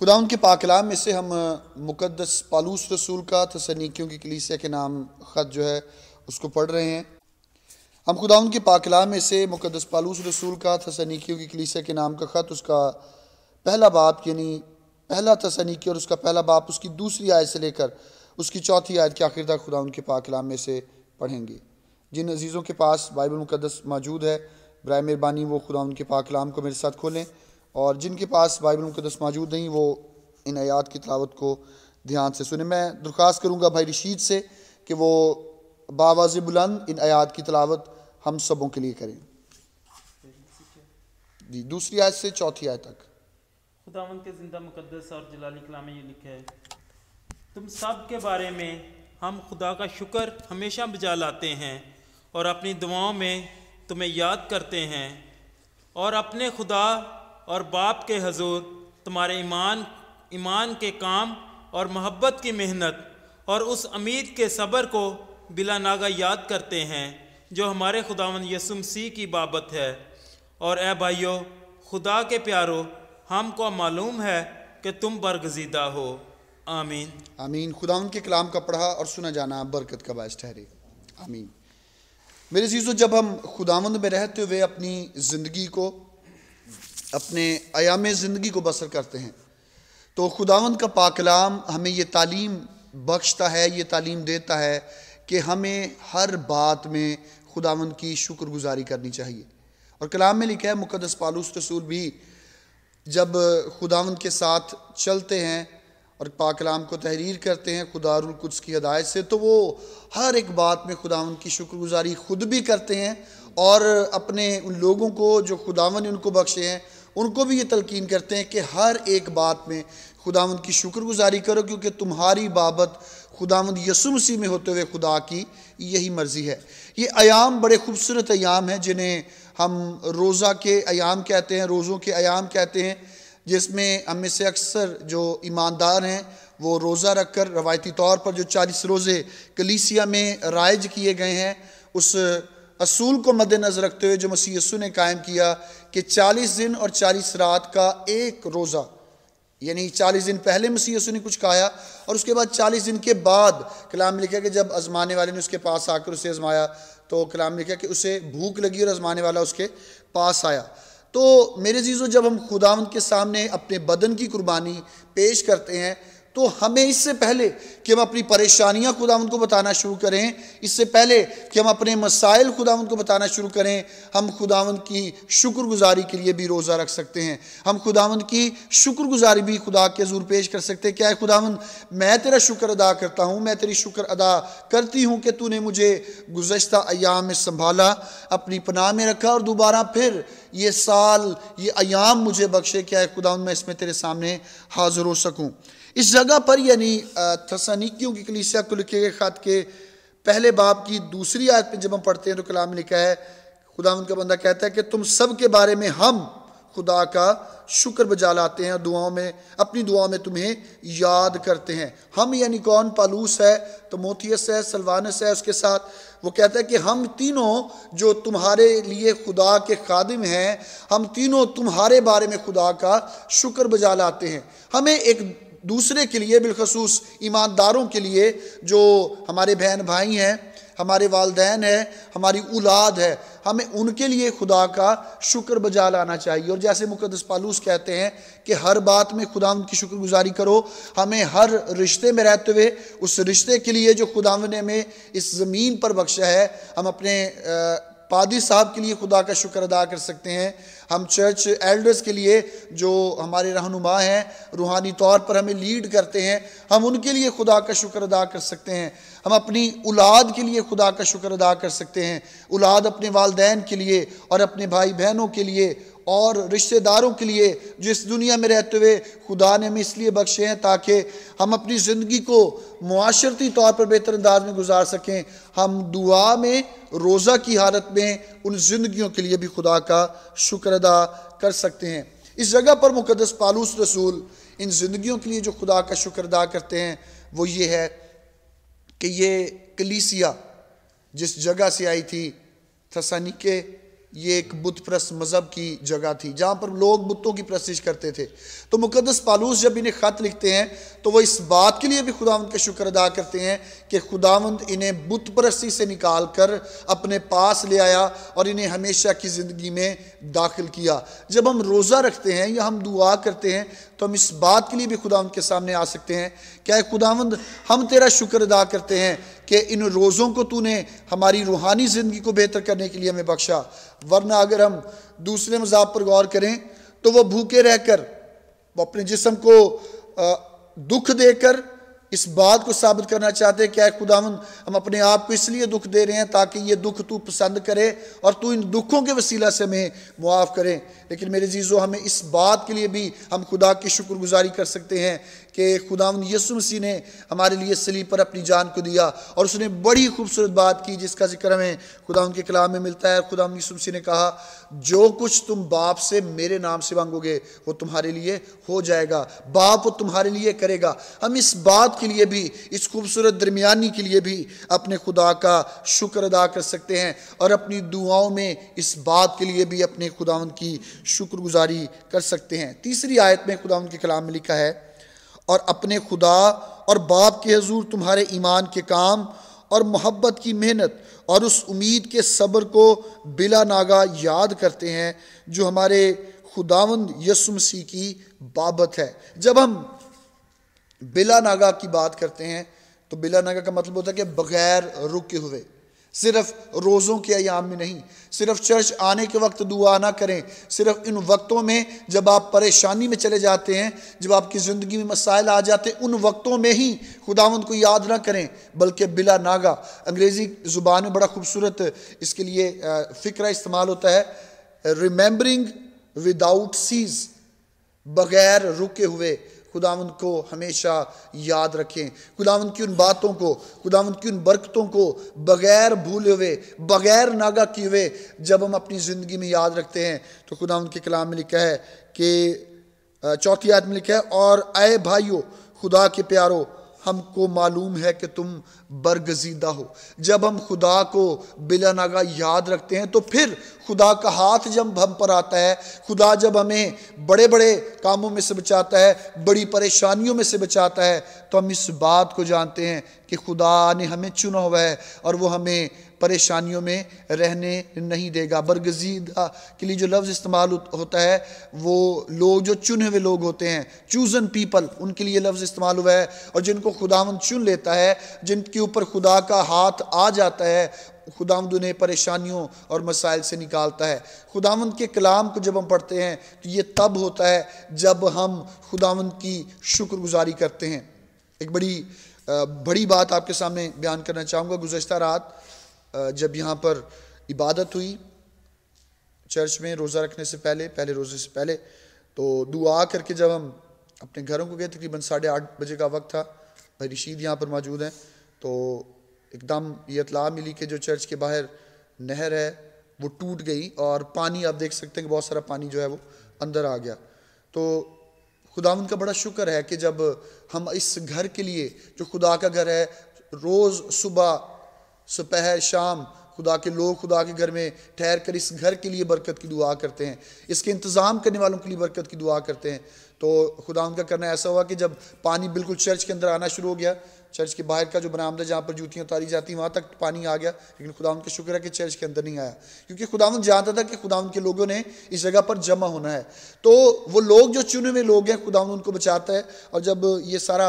खुदा उनके पाकलाम में से हम मुकदस पालूस रसूल का तसनीकियों की कलीसिया के नाम ख़त जो है उसको पढ़ रहे हैं हम खुदा उनके पाकलाम में से मुकदस पालूस रसूल का तसनीकियों की कलीसिया के नाम का ख़त उसका पहला बाप यानी पहला तसनीकी और उसका पहला बाप उसकी दूसरी आयत से लेकर उसकी चौथी आयत के आखिर तक खुदा उनके पाकलाम में से पढ़ेंगे जिन अजीज़ों के पास बाइबल मुकदस मौजूद है बर मेहरबानी वो खुदा उनके पाकलाम को मेरे साथ खोलें और जिनके पास बाइबल मुकदस मौजूद नहीं वो इन आयात की तलावत को ध्यान से सुने मैं दरख्वास्त करूँगा भाई रशीद से कि वो बावाज बुलंद इन आयात की तलावत हम सबों के लिए करें जी दूसरी आयत से चौथी आयत तक खुदावन के जिंदा मुकदस और जलाली में ये लिखा है तुम सब के बारे में हम खुदा का शुक्र हमेशा बजा लाते हैं और अपनी दुआओं में तुम्हें याद करते हैं और अपने खुदा और बाप के हजूर तुम्हारे ईमान ईमान के काम और मोहब्बत की मेहनत और उस अमीद के सब्र को बिला नागा याद करते हैं जो हमारे खुदावन यसुम सी की बाबत है और ए भाइयों खुदा के प्यारो हमको मालूम है कि तुम बरगजीदा हो आमीन आमीन खुदा के कलाम का पढ़ा और सुना जाना बरकत का बायस ठहरे आमीन मेरे चीज़ों जब हम खुदावंद में रहते हुए अपनी ज़िंदगी को अपने आयाम ज़िंदगी को बसर करते हैं तो खुदावंद का पाकलाम हमें ये तालीम बख्शता है ये तालीम देता है कि हमें हर बात में खुदावंद की शुक्रगुजारी करनी चाहिए और कलाम में लिखा है मुकदस पालूस रसूल भी जब खुदावंद के साथ चलते हैं और पाकलाम को तहरीर करते हैं खुदारकुद्स की हदायत से तो वो हर एक बात में खुदावंद की शुक्रगुजारी खुद भी करते हैं और अपने उन लोगों को जो खुदावन ने उनको बख्शे हैं उनको भी ये तलकिन करते हैं कि हर एक बात में खुदावंद की शुक्रगुजारी करो क्योंकि तुम्हारी बाबत खुदावंद यसुमसी में होते हुए खुदा की यही मर्ज़ी है ये अयाम बड़े खूबसूरत अयाम हैं जिन्हें हम रोज़ा के अयाम कहते हैं रोज़ों के अयाम कहते हैं जिसमें हम में से अक्सर जो ईमानदार हैं वो रोज़ा रख कर रवायती तौर पर जो चालीस रोज़े कलीसिया में राइज किए गए हैं उस असूल को मद्देनजर रखते हुए जो मसी यसु ने कायम किया कि 40 दिन और 40 रात का एक रोज़ा यानी 40 दिन पहले मसी यसु ने कुछ खाया और उसके बाद 40 दिन के बाद कलाम लिखा कि जब आजमाने वाले ने उसके पास आकर उसे आजमाया तो कलाम लिखा कि उसे भूख लगी और आजमाने वाला उसके पास आया तो मेरे जीजों जब हम खुदावंद के सामने अपने बदन की कुर्बानी पेश करते हैं तो हमें इससे पहले कि हम अपनी परेशानियां खुदा उनको बताना शुरू करें इससे पहले कि हम अपने मसाइल खुदा उनको बताना शुरू करें हम खुदा की शुक्रगुजारी के लिए भी रोज़ा रख सकते हैं हम खुदा की शुक्रगुजारी भी खुदा के जूर पेश कर सकते हैं क्या है खुदावंद मैं तेरा शुक्र अदा करता हूँ मैं तेरी शुक्र अदा करती हूँ कि तूने मुझे गुजशत अयाम में संभाला अपनी पनाह में रखा और दोबारा फिर ये साल ये अयाम मुझे बख्शे क्या है खुदा मैं इसमें तेरे सामने हाज़िर हो सकूँ इस जगह पर यानी थसनिकियों की कलीसिया को लिखे गए ख़त के पहले बाप की दूसरी आयत में जब हम पढ़ते हैं तो कलाम लिखा है खुदा उनका बंदा कहता है कि तुम सब के बारे में हम खुदा का शुक्र बजा लाते हैं दुआओं में अपनी दुआ में तुम्हें याद करते हैं हम यानी कौन पालूस है तो मोतीस है सलवानस है उसके साथ वो कहता है कि हम तीनों जो तुम्हारे लिए खुदा के खादिम हैं हम तीनों तुम्हारे बारे में खुदा का शुक्र बजा लाते हैं हमें एक दूसरे के लिए बिलखसूस ईमानदारों के लिए जो हमारे बहन भाई हैं हमारे वालदेन हैं हमारी औलाद है हमें उनके लिए खुदा का शुक्र बजा लाना चाहिए और जैसे मुकदस पालूस कहते हैं कि हर बात में खुदा की शुक्रगुजारी करो हमें हर रिश्ते में रहते हुए उस रिश्ते के लिए जो खुदा ने हमें इस ज़मीन पर बख्शा है हम अपने आ, पादी साहब के लिए खुदा का शुक्र अदा कर सकते हैं हम चर्च एल्डर्स के लिए जो हमारे रहनुमा हैं रूहानी तौर पर हमें लीड करते हैं हम उनके लिए खुदा का शुक्र अदा कर सकते हैं हम अपनी औलाद के लिए खुदा का शुक्र अदा कर सकते हैं औलाद अपने वालदेन के लिए और अपने भाई बहनों के लिए और रिश्तेदारों के लिए जो इस दुनिया में रहते हुए खुदा ने हमें इसलिए बख्शे हैं ताकि हम अपनी ज़िंदगी को माशरती तौर पर बेहतर अंदाज में गुजार सकें हम दुआ में रोज़ा की हालत में उन ज़िंदगियों के लिए भी खुदा का शुक्र अदा कर सकते हैं इस जगह पर मुकदस पालूस रसूल इन ज़िंदगियों के लिए जो खुदा का शुक्र अदा करते हैं वो ये है कि ये कलीसिया जिस जगह से आई थी के ये एक बुत प्रस्त मज़हब की जगह थी जहाँ पर लोग बुतों की प्रस्तिश करते थे तो मुकदस पालूस जब इन्हें ख़त लिखते हैं तो वह इस बात के लिए भी खुदावंद का शुक्र अदा करते हैं कि खुदावंद इन्हें बुत प्रस्ती से निकाल कर अपने पास ले आया और इन्हें हमेशा की ज़िंदगी में दाखिल किया जब हम रोज़ा रखते हैं या हम दुआ करते हैं तो हम इस बात के लिए भी खुदावंद के सामने आ सकते हैं क्या खुदावंद हम तेरा शुक्र अदा करते हैं कि इन रोज़ों को तूने हमारी रूहानी ज़िंदगी को बेहतर करने के लिए हमें बख्शा वरना अगर हम दूसरे मज़ाब पर गौर करें तो वह भूखे रहकर वो अपने जिसम को दुख देकर इस बात को साबित करना चाहते हैं क्या खुदावन हम अपने आप को इसलिए दुख दे रहे हैं ताकि ये दुख तू पसंद करे और तू इन दुखों के वसीला से हमें मुआफ़ करें लेकिन मेरे जीज़ो हमें इस बात के लिए भी हम खुदा की शुक्रगुजारी कर सकते हैं कि खुदावन यसु मसीह ने हमारे लिए सलीब पर अपनी जान को दिया और उसने बड़ी खूबसूरत बात की जिसका जिक्र हमें खुदा उनके कलाम में मिलता है खुदा यसु मसीह ने कहा जो कुछ तुम बाप से मेरे नाम से मांगोगे वो तुम्हारे लिए हो जाएगा बाप वो तुम्हारे लिए करेगा हम इस बात के लिए भी इस खूबसूरत दरमियानी के लिए भी अपने खुदा का शुक्र अदा कर सकते हैं और अपनी दुआओं में इस बात के लिए भी अपने खुदावन की शुक्रगुजारी कर सकते हैं तीसरी आयत में खुदावन के कलाम में लिखा है और अपने खुदा और बाप के हजूर तुम्हारे ईमान के काम और मोहब्बत की मेहनत और उस उम्मीद के सब्र को बिला नागा याद करते हैं जो हमारे खुदावंद यसु की बाबत है जब हम बिला नागा की बात करते हैं तो बिला नागा का मतलब होता है कि बग़ैर रुके हुए सिर्फ रोज़ों के अयाम में नहीं सिर्फ चर्च आने के वक्त दुआ ना करें सिर्फ इन वक्तों में जब आप परेशानी में चले जाते हैं जब आपकी ज़िंदगी में मसाइल आ जाते हैं उन वक्तों में ही खुदावंद को याद ना करें बल्कि बिला नागा अंग्रेज़ी ज़ुबान में बड़ा खूबसूरत इसके लिए फ़िक्र इस्तेमाल होता है रिमेंबरिंग विदाउट सीज़ बग़ैर रुके हुए खुदावन को हमेशा याद रखें खुदावन की उन बातों को खुदावन की उन बरकतों को बगैर भूले हुए बगैर नागा किए हुए जब हम अपनी ज़िंदगी में याद रखते हैं तो खुदावन के कलाम में लिखा है कि चौथी याद में लिखा है और आए भाइयों खुदा के प्यारो हमको मालूम है कि तुम बरगजीदा हो जब हम खुदा को बिला नागा याद रखते हैं तो फिर खुदा का हाथ जब हम पर आता है खुदा जब हमें बड़े बड़े कामों में से बचाता है बड़ी परेशानियों में से बचाता है तो हम इस बात को जानते हैं कि खुदा ने हमें चुना हुआ है और वो हमें परेशानियों में रहने नहीं देगा बरगजीदा के लिए जो लफ्ज़ इस्तेमाल होता है वो लोग जो चुने हुए लोग होते हैं चूज़न पीपल उनके लिए लफ्ज़ इस्तेमाल हुआ है और जिनको खुदावन चुन लेता है जिनके ऊपर खुदा का हाथ आ जाता है खुदावंद उन्हें परेशानियों और मसाइल से निकालता है खुदावंद के कलाम को जब हम पढ़ते हैं तो ये तब होता है जब हम खुदावंद की शुक्रगुजारी करते हैं एक बड़ी बड़ी बात आपके सामने बयान करना चाहूँगा गुजशत रात जब यहाँ पर इबादत हुई चर्च में रोज़ा रखने से पहले पहले रोज़े से पहले तो दुआ करके जब हम अपने घरों को गए तकरीबन साढ़े आठ बजे का वक्त था भाई रशीद यहाँ पर मौजूद हैं तो एकदम ये इतला मिली कि जो चर्च के बाहर नहर है वो टूट गई और पानी आप देख सकते हैं कि बहुत सारा पानी जो है वो अंदर आ गया तो खुदा उनका बड़ा शुक्र है कि जब हम इस घर के लिए जो खुदा का घर है रोज़ सुबह सुपहर शाम खुदा के लोग खुदा के घर में ठहर कर इस घर के लिए बरकत की दुआ करते हैं इसके इंतज़ाम करने वालों के लिए बरकत की दुआ करते हैं तो खुदा उनका करना ऐसा हुआ कि जब पानी बिल्कुल चर्च के अंदर आना शुरू हो गया चर्च के बाहर का जो बरामदा जहाँ पर जूतियाँ उतारी जाती वहाँ तक पानी आ गया लेकिन खुदा का शुक्र है कि चर्च के अंदर नहीं आया क्योंकि खुदा जानता था कि खुदा के लोगों ने इस जगह पर जमा होना है तो वो लोग जो चुने हुए लोग हैं खुदा उनको बचाता है और जब ये सारा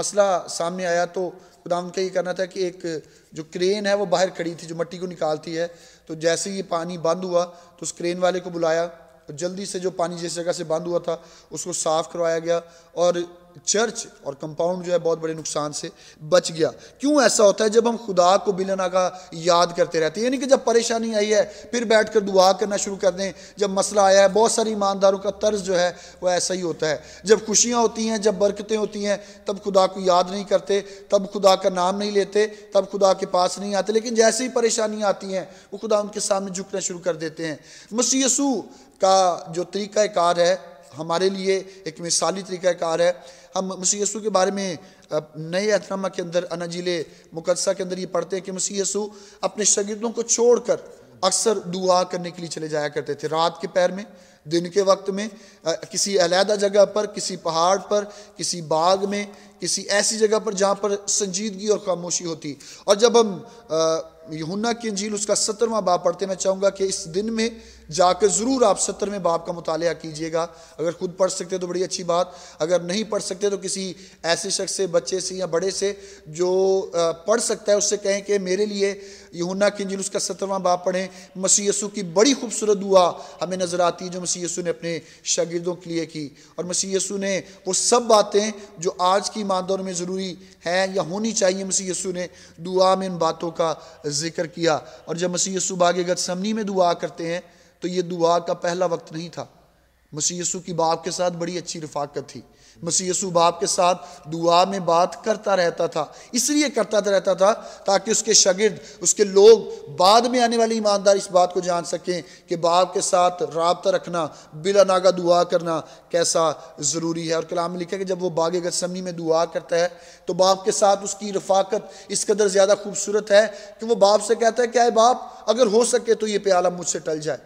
मसला सामने आया तो खुदा का ये कहना था कि एक जो क्रेन है वो बाहर खड़ी थी जो मट्टी को निकालती है तो जैसे ये पानी बंद हुआ तो उस क्रेन वाले को बुलाया जल्दी से जो पानी जिस जगह से बंद हुआ था उसको साफ़ करवाया गया और चर्च और कंपाउंड जो है बहुत बड़े नुकसान से बच गया क्यों ऐसा होता है जब हम खुदा को बिलना का याद करते रहते हैं यानी कि जब परेशानी आई है फिर बैठ कर दुआ करना शुरू कर दें जब मसला आया है बहुत सारे ईमानदारों का तर्ज जो है वह ऐसा ही होता है जब खुशियाँ होती हैं जब बरकतें होती हैं तब खुदा को याद नहीं करते तब खुदा का नाम नहीं लेते तब खुदा के पास नहीं आते लेकिन जैसे ही परेशानियाँ आती हैं वो खुदा उनके सामने झुकना शुरू कर देते हैं मसीसू का जो तरीक़ाकार है हमारे लिए एक मिसाली तरीक़ाकार है हम मसीह यसु के बारे में नए अतनामा के अंदर अनाजील मुकदसा के अंदर ये पढ़ते हैं कि मसीह यसु अपने शगिदों को छोड़ कर अक्सर दुआ करने के लिए चले जाया करते थे रात के पैर में दिन के वक्त में किसी अलहदा जगह पर किसी पहाड़ पर किसी बाग में किसी ऐसी जगह पर जहाँ पर संजीदगी और खामोशी होती और जब हम आ, यहुना की अंजील उसका सत्रवा बाप पढ़ते मैं चाहूँगा कि इस दिन में जाकर ज़रूर आप सत्रहवें बाप का मुताल कीजिएगा अगर खुद पढ़ सकते तो बड़ी अच्छी बात अगर नहीं पढ़ सकते तो किसी ऐसे शख्स से बच्चे से या बड़े से जो पढ़ सकता है उससे कहें कि मेरे लिए यहुना की अंजील उसका सत्रवा बाप पढ़ें मसी यसु की बड़ी खूबसूरत दुआ हमें नज़र आती है जो मसी यसु ने अपने शागिदों के लिए की और मसी यसु ने वो सब बातें जो आज की मादौर में ज़रूरी हैं या होनी चाहिए मसी यसु ने दुआ में इन बातों का जिक्र किया और जब मसीह यसु बाग समनी में दुआ करते हैं तो ये दुआ का पहला वक्त नहीं था मसीह यसु की बाप के साथ बड़ी अच्छी रफाकत थी मसीह यसु बाप के साथ दुआ में बात करता रहता था इसलिए करता तो रहता था ताकि उसके शगिर्द उसके लोग बाद में आने वाले ईमानदार इस बात को जान सकें कि बाप के साथ रबता रखना बिला नागा दुआ करना कैसा ज़रूरी है और कलाम में लिखा कि जब वो बाग गसमी में दुआ करता है तो बाप के साथ उसकी रफाकत इस कदर ज़्यादा खूबसूरत है कि वह बाप से कहता है क्या है बाप अगर हो सके तो ये प्याला मुझसे टल जाए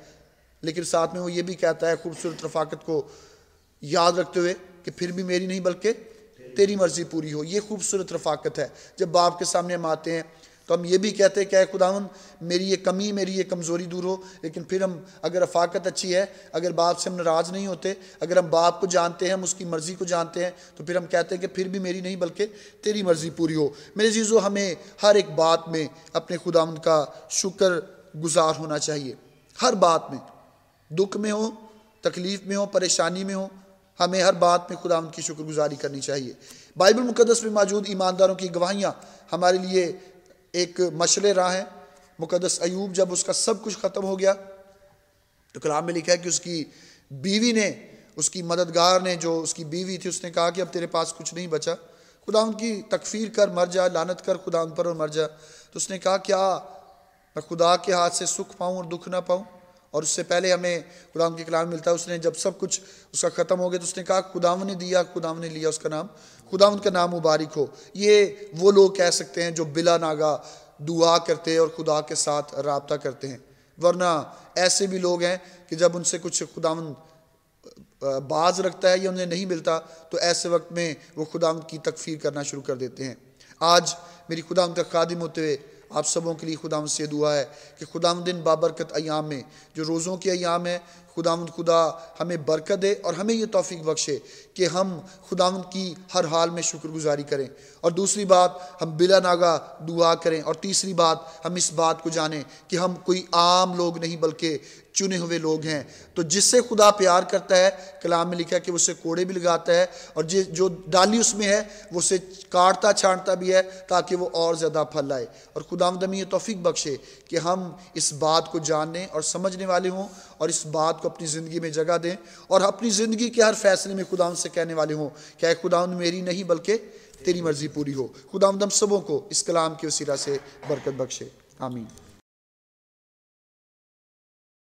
लेकिन साथ में वो ये भी कहता है खूबसूरत रफाकत को याद रखते हुए कि फिर भी मेरी नहीं बल्कि तेरी मर्ज़ी पूरी हो ये खूबसूरत रफाकत है जब बाप के सामने हम आते हैं तो हम ये भी कहते हैं क्या है खुदावन मेरी ये कमी मेरी ये कमज़ोरी दूर हो लेकिन फिर हम अगर रफाकत अच्छी है अगर बाप से हम नाराज़ नहीं होते अगर हम बाप को जानते हैं हम उसकी मर्ज़ी को जानते हैं तो फिर हम कहते हैं कि फिर भी मेरी नहीं बल्कि तेरी मर्ज़ी पूरी हो मेरे चीज़ों हमें हर एक बात में अपने खुदावंद का शुक्र गुजार होना चाहिए हर बात में दुख में हो तकलीफ़ में हो परेशानी में हो हमें हर बात में खुदा उनकी शुक्रगुजारी करनी चाहिए बाइबल मुकदस में मौजूद ईमानदारों की गवाहियाँ हमारे लिए एक मशले राह हैं मुकदस अयूब जब उसका सब कुछ ख़त्म हो गया तो कलाम में लिखा है कि उसकी बीवी ने उसकी मददगार ने जो उसकी बीवी थी उसने कहा कि अब तेरे पास कुछ नहीं बचा खुदा उनकी तकफीर कर मर जा लानत कर खुदा उन पर और मर जा तो उसने कहा क्या मैं खुदा के हाथ से सुख पाऊँ और दुख ना पाऊँ और उससे पहले हमें खुदाम के कलाम मिलता है उसने जब सब कुछ उसका ख़त्म हो गया तो उसने कहा खुदाम ने दिया खुदाम ने लिया उसका नाम खुदाम का नाम मुबारक हो ये वो लोग कह सकते हैं जो बिला नागा दुआ करते हैं और खुदा के साथ रबता करते हैं वरना ऐसे भी लोग हैं कि जब उनसे कुछ खुदावन बाज रखता है या उन्हें नहीं मिलता तो ऐसे वक्त में वो खुदा की तकफीर करना शुरू कर देते हैं आज मेरी खुदा उनका खादिम होते हुए आप सबों के लिए खुदा से दुआ है कि खुदा दिन बाबरकत अयाम में जो रोज़ों के अयाम है खुदांद खुदा हमें बरकत दे और हमें ये तोफ़ी बख्शे कि हम खुदा की हर हाल में शुक्रगुजारी करें और दूसरी बात हम बिला नागा दुआ करें और तीसरी बात हम इस बात को जानें कि हम कोई आम लोग नहीं बल्कि चुने हुए लोग हैं तो जिससे खुदा प्यार करता है कलाम में लिखा है कि उसे कोड़े भी लगाता है और जिस जो डाली उसमें है वो उसे काटता छाँटता भी है ताकि वो और ज़्यादा फल लाए और खुदा ये तोफ़ी बख्शे कि हम इस बात को जानने और समझने वाले हों और इस बात को अपनी ज़िंदगी में जगह दें और अपनी ज़िंदगी के हर फैसले में खुदा से कहने वाले हों क्या खुदा मेरी नहीं बल्कि तेरी मर्ज़ी पूरी हो खुदा हम सबों को इस कलाम के वसीला से बरकत बख्शे आमीन